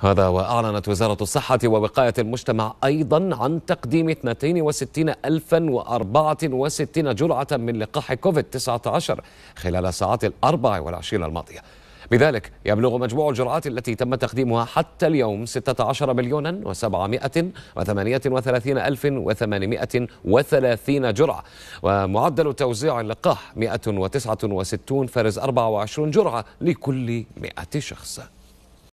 هذا وأعلنت وزارة الصحة ووقاية المجتمع أيضا عن تقديم 62064 جرعة من لقاح كوفيد-19 خلال الساعات الأربع والعشرين الماضية بذلك يبلغ مجموع الجرعات التي تم تقديمها حتى اليوم 16 مليون و738 ألف و830 جرعة ومعدل توزيع اللقاح 169 فرز 24 جرعة لكل 100 شخص